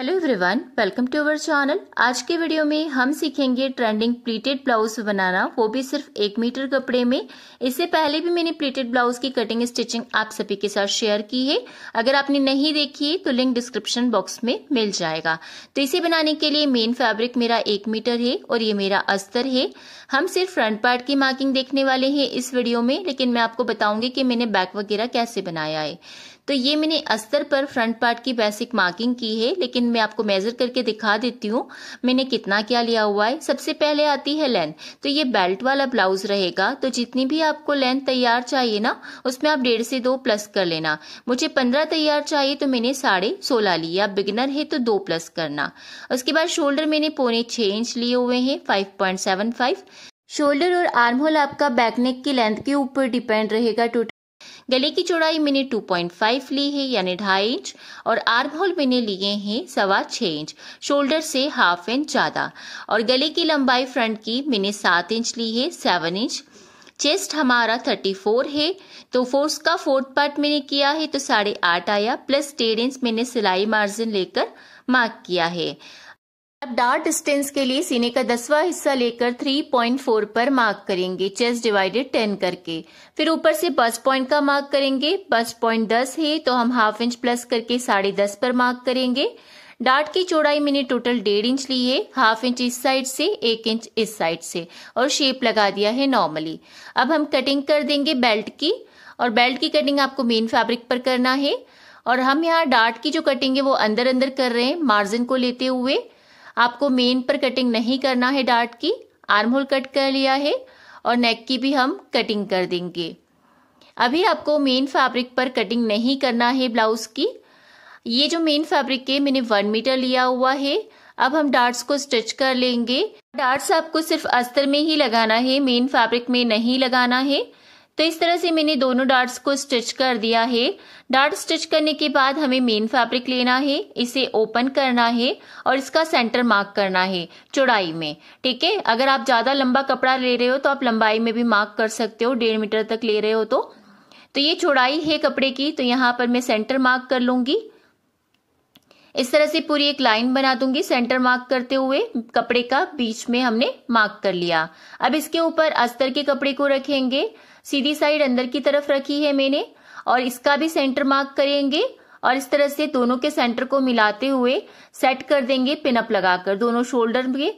hello everyone welcome to our channel आज के video में हम सीखेंगे ट्रेंडिंग प्लीटेड ब्लाउज बनाना वो भी सिर्फ एक मीटर कपड़े में इससे पहले भी मैंने प्लीटेड ब्लाउज की कटिंग स्टिचिंग आप सभी के साथ शेयर की है अगर आपने नहीं देखी है तो लिंक डिस्क्रिप्शन बॉक्स में मिल जाएगा तो इसे बनाने के लिए मेन फैब्रिक मेरा एक मीटर है और ये मेरा अस्तर है हम सिर्फ फ्रंट पार्ट की मार्किंग देखने वाले हैं इस वीडियो में लेकिन मैं आपको बताऊंगी कि मैंने बैक वगैरह कैसे बनाया है तो ये मैंने अस्तर पर फ्रंट पार्ट की बेसिक मार्किंग की है लेकिन मैं आपको मेज़र करके दिखा देती हूँ मैंने कितना क्या लिया हुआ है सबसे पहले आती है लेंथ तो ये बेल्ट वाला ब्लाउज रहेगा तो जितनी भी आपको लेंथ तैयार चाहिए ना उसमें आप डेढ़ से दो प्लस कर लेना मुझे पंद्रह तैयार चाहिए तो मैंने साढ़े सोलह ली आप बिगनर है तो दो प्लस करना उसके बाद शोल्डर मैंने पौने छः इंच लिए हुए हैं five point seven five shoulder और आर्म होल आपका बैकनेक की लेंथ के ऊपर डिपेंड रहेगा टोटल गले की चौड़ाई मैंने 2.5 ली है यानी ढाई इंच और आर्म होल मैंने लिए हैं सवा छः इंच शोल्डर से हाफ इंच ज़्यादा और गले की लंबाई फ्रंट की मैंने सात इंच ली है सेवन इंच चेस्ट हमारा 34 है तो फोर्स का फोर्थ पार्ट मैंने किया है तो साढ़े आठ आया प्लस डेढ़ इंच मैंने सिलाई मार्जिन लेकर मार्क किया है अब डार्ट डिस्टेंस के लिए सीने का दसवा हिस्सा लेकर 3.4 पर मार्क करेंगे चेस्ट डिवाइडेड 10 करके फिर ऊपर से बस पॉइंट का मार्क करेंगे बस पॉइंट 10 है तो हम हाफ इंच प्लस करके साढ़े दस पर मार्क करेंगे डार्ट की चौड़ाई मैंने टोटल डेढ़ इंच ली है हाफ इंच इस साइड से एक इंच इस साइड से और शेप लगा दिया है नॉर्मली अब हम कटिंग कर देंगे बेल्ट की और बेल्ट की कटिंग आपको मेन फैब्रिक पर करना है और हम यहाँ डार्ट की जो कटिंग है वो अंदर अंदर कर रहे हैं मार्जिन को लेते हुए आपको मेन पर कटिंग नहीं करना है डार्ट की आर्म होल कट कर लिया है और नेक की भी हम कटिंग कर देंगे अभी आपको मेन फैब्रिक पर कटिंग नहीं करना है ब्लाउज की ये जो मेन फैब्रिक है मैंने वन मीटर लिया हुआ है अब हम डार्ट्स को स्टिच कर लेंगे डार्ट्स आपको सिर्फ अस्तर में ही लगाना है मेन फैब्रिक में नहीं लगाना है तो इस तरह से मैंने दोनों डार्ट्स को स्टिच कर दिया है डार्ट स्टिच करने के बाद हमें मेन फैब्रिक लेना है इसे ओपन करना है और इसका सेंटर मार्क करना है चौड़ाई में ठीक है अगर आप ज़्यादा लंबा कपड़ा ले रहे हो तो आप लंबाई में भी मार्क कर सकते हो डेढ़ मीटर तक ले रहे हो तो तो ये चौड़ाई है कपड़े की तो यहाँ पर मैं सेंटर मार्क कर लूंगी इस तरह से पूरी एक लाइन बना दूंगी सेंटर मार्क करते हुए कपड़े का बीच में हमने मार्क कर लिया अब इसके ऊपर अस्तर के कपड़े को रखेंगे सीधी साइड अंदर की तरफ रखी है मैंने और इसका भी सेंटर मार्क करेंगे और इस तरह से दोनों के सेंटर को मिलाते हुए सेट कर देंगे पिनअप लगाकर दोनों शोल्डर में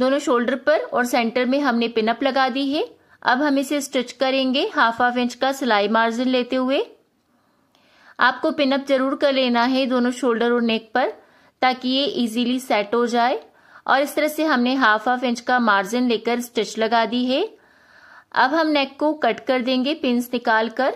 दोनों शोल्डर पर और सेंटर में हमने पिनअप लगा दी है अब हम इसे स्टिच करेंगे हाफ हाफ इंच का सिलाई मार्जिन लेते हुए आपको पिनअप जरूर कर लेना है दोनों शोल्डर और नेक पर ताकि ये इजीली सेट हो जाए और इस तरह से हमने हाफ हाफ इंच का मार्जिन लेकर स्टिच लगा दी है अब हम नेक को कट कर देंगे पिंस निकाल कर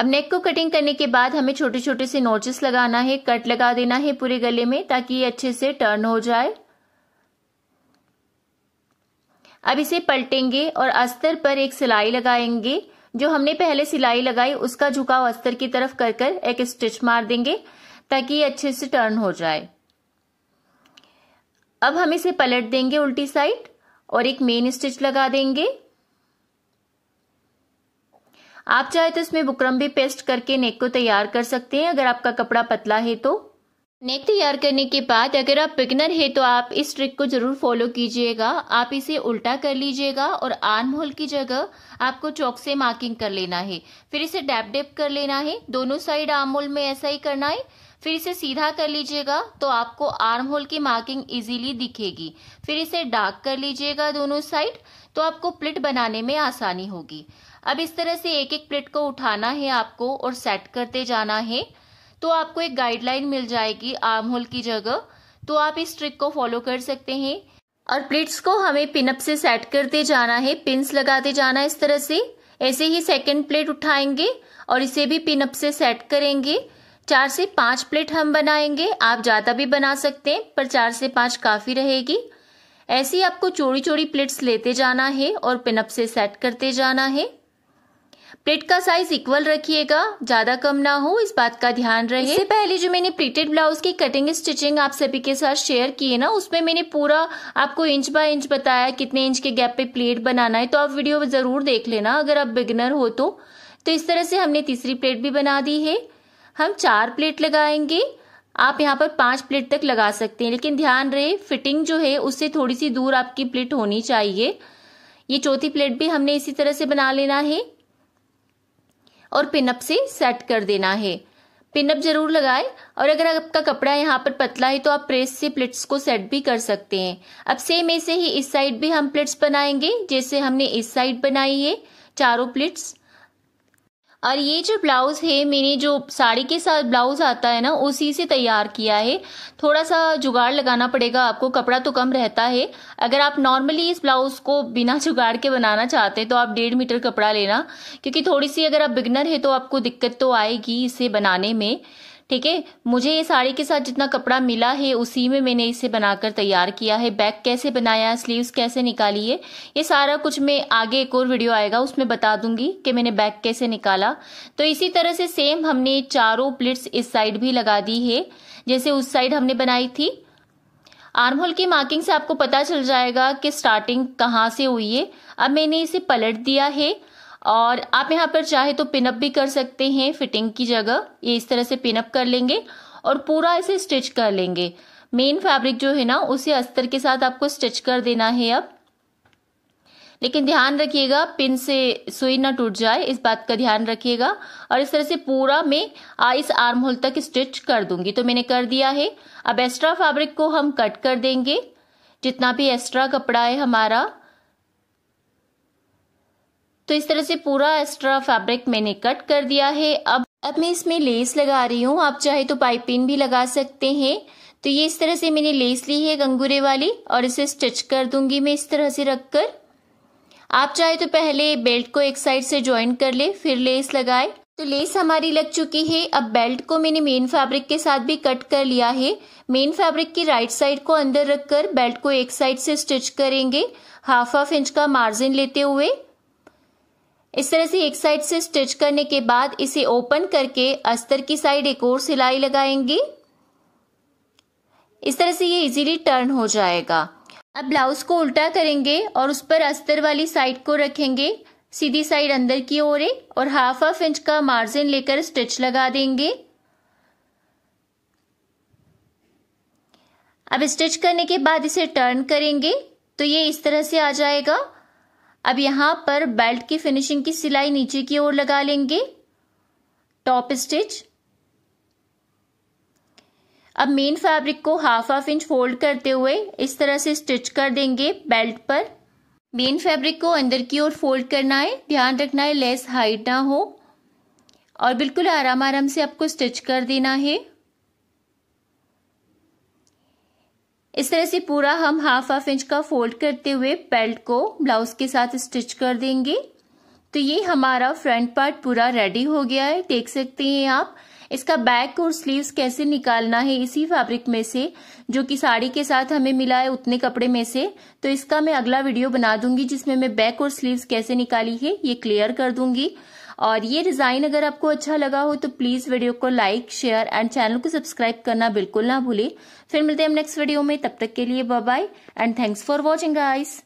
अब नेक को कटिंग करने के बाद हमें छोटे छोटे से नोचेस लगाना है कट लगा देना है पूरे गले में ताकि ये अच्छे से टर्न हो जाए अब इसे पलटेंगे और अस्तर पर एक सिलाई लगाएंगे जो हमने पहले सिलाई लगाई उसका झुकाव अस्तर की तरफ कर कर एक स्टिच मार देंगे ताकि ये अच्छे से टर्न हो जाए अब हम इसे पलट देंगे उल्टी साइड और एक मेन स्टिच लगा देंगे आप चाहे तो इसमें बुकरम भी पेस्ट करके नेक को तैयार कर सकते हैं अगर आपका कपड़ा पतला है तो नेक तैयार करने के बाद अगर आप बिगनर है तो आप इस ट्रिक को जरूर फॉलो कीजिएगा आप इसे उल्टा कर लीजिएगा और आर्म होल की जगह आपको चौक से मार्किंग कर लेना है फिर इसे डैप डेप कर लेना है दोनों साइड आर्म होल में ऐसा ही करना है फिर इसे सीधा कर लीजिएगा तो आपको आर्म होल की मार्किंग इजीली दिखेगी फिर इसे डार्क कर लीजिएगा दोनों साइड तो आपको प्लिट बनाने में आसानी होगी अब इस तरह से एक एक प्लिट को उठाना है आपको और सेट करते जाना है तो आपको एक गाइडलाइन मिल जाएगी आर्म होल की जगह तो आप इस ट्रिक को फॉलो कर सकते हैं और प्लिट्स को हमें पिनअप से सेट करते जाना है पिन्स लगाते जाना है इस तरह से ऐसे ही सेकेंड प्लेट उठाएंगे और इसे भी पिनअप से सेट करेंगे चार से पांच प्लेट हम बनाएंगे आप ज़्यादा भी बना सकते हैं पर चार से पांच काफ़ी रहेगी ऐसे ही आपको चोरी चोरी प्लेट्स लेते जाना है और पिनअप से सेट करते जाना है प्लेट का साइज इक्वल रखिएगा ज्यादा कम ना हो इस बात का ध्यान रहे इससे पहले जो मैंने प्लेटेड ब्लाउज की कटिंग स्टिचिंग आप सभी के साथ शेयर की है ना उसमें मैंने पूरा आपको इंच बाय इंच बताया कितने इंच के गैप पे प्लेट बनाना है तो आप वीडियो जरूर देख लेना अगर आप बिगनर हो तो, तो इस तरह से हमने तीसरी प्लेट भी बना दी है हम चार प्लेट लगाएंगे आप यहाँ पर पांच प्लेट तक लगा सकते हैं लेकिन ध्यान रहे फिटिंग जो है उससे थोड़ी सी दूर आपकी प्लेट होनी चाहिए ये चौथी प्लेट भी हमने इसी तरह से बना लेना है और पिनअप से सेट कर देना है पिनअप जरूर लगाएं और अगर आपका कपड़ा यहाँ पर पतला है तो आप प्रेस से प्लेट्स को सेट भी कर सकते हैं अब सेम ऐसे ही इस साइड भी हम प्लेट्स बनाएंगे जैसे हमने इस साइड बनाई है चारों प्लेट्स और ये जो ब्लाउज़ है मैंने जो साड़ी के साथ ब्लाउज़ आता है ना उसी से तैयार किया है थोड़ा सा जुगाड़ लगाना पड़ेगा आपको कपड़ा तो कम रहता है अगर आप नॉर्मली इस ब्लाउज़ को बिना जुगाड़ के बनाना चाहते हैं तो आप डेढ़ मीटर कपड़ा लेना क्योंकि थोड़ी सी अगर आप बिगनर है तो आपको दिक्कत तो आएगी इसे बनाने में ठीक है मुझे ये साड़ी के साथ जितना कपड़ा मिला है उसी में मैंने इसे बनाकर तैयार किया है बैक कैसे बनाया स्लीव्स कैसे निकाली है ये सारा कुछ मैं आगे एक और वीडियो आएगा उसमें बता दूंगी कि मैंने बैक कैसे निकाला तो इसी तरह से सेम हमने चारों प्लेट्स इस साइड भी लगा दी है जैसे उस साइड हमने बनाई थी आर्म होल की मार्किंग से आपको पता चल जाएगा कि स्टार्टिंग कहाँ से हुई है अब मैंने इसे पलट दिया है और आप यहाँ पर चाहे तो पिनअप भी कर सकते हैं फिटिंग की जगह ये इस तरह से पिनअप कर लेंगे और पूरा इसे स्टिच कर लेंगे मेन फैब्रिक जो है ना उसे अस्तर के साथ आपको स्टिच कर देना है अब लेकिन ध्यान रखिएगा पिन से सुई ना टूट जाए इस बात का ध्यान रखिएगा और इस तरह से पूरा मैं इस आर्म होल तक स्टिच कर दूंगी तो मैंने कर दिया है अब एक्स्ट्रा फैब्रिक को हम कट कर देंगे जितना भी एक्स्ट्रा कपड़ा है हमारा तो इस तरह से पूरा एक्स्ट्रा फैब्रिक मैंने कट कर दिया है अब अब मैं इसमें लेस लगा रही हूँ आप चाहे तो पाइपिन भी लगा सकते हैं तो ये इस तरह से मैंने लेस ली है गंगूरे वाली और इसे स्टिच कर दूंगी मैं इस तरह से रखकर आप चाहे तो पहले बेल्ट को एक साइड से ज्वाइन कर ले फिर लेस लगाए तो लेस हमारी लग चुकी है अब बेल्ट को मैंने मेन फैब्रिक के साथ भी कट कर लिया है मेन फैब्रिक की राइट साइड को अंदर रखकर बेल्ट को एक साइड से स्टिच करेंगे हाफ हाफ इंच का मार्जिन लेते हुए इस तरह से एक साइड से स्टिच करने के बाद इसे ओपन करके अस्तर की साइड एक और सिलाई लगाएंगे इस तरह से ये इजीली टर्न हो जाएगा अब ब्लाउज को उल्टा करेंगे और उस पर अस्तर वाली साइड को रखेंगे सीधी साइड अंदर की ओर और हाफ हाफ इंच का मार्जिन लेकर स्टिच लगा देंगे अब स्टिच करने के बाद इसे टर्न करेंगे तो ये इस तरह से आ जाएगा अब यहाँ पर बेल्ट की फिनिशिंग की सिलाई नीचे की ओर लगा लेंगे टॉप स्टिच अब मेन फैब्रिक को हाफ हाफ इंच फोल्ड करते हुए इस तरह से स्टिच कर देंगे बेल्ट पर मेन फैब्रिक को अंदर की ओर फोल्ड करना है ध्यान रखना है लेस हाइट ना हो और बिल्कुल आराम आराम से आपको स्टिच कर देना है इस तरह से पूरा हम हाफ हाफ इंच का फोल्ड करते हुए बेल्ट को ब्लाउज के साथ स्टिच कर देंगे तो ये हमारा फ्रंट पार्ट पूरा रेडी हो गया है देख सकते हैं आप इसका बैक और स्लीव्स कैसे निकालना है इसी फैब्रिक में से जो कि साड़ी के साथ हमें मिला है उतने कपड़े में से तो इसका मैं अगला वीडियो बना दूंगी जिसमें मैं बैक और स्लीव्स कैसे निकाली है ये क्लियर कर दूंगी और ये डिज़ाइन अगर आपको अच्छा लगा हो तो प्लीज़ वीडियो को लाइक शेयर एंड चैनल को सब्सक्राइब करना बिल्कुल ना भूले फिर मिलते हैं हम नेक्स्ट वीडियो में तब तक के लिए bye and thanks for watching ice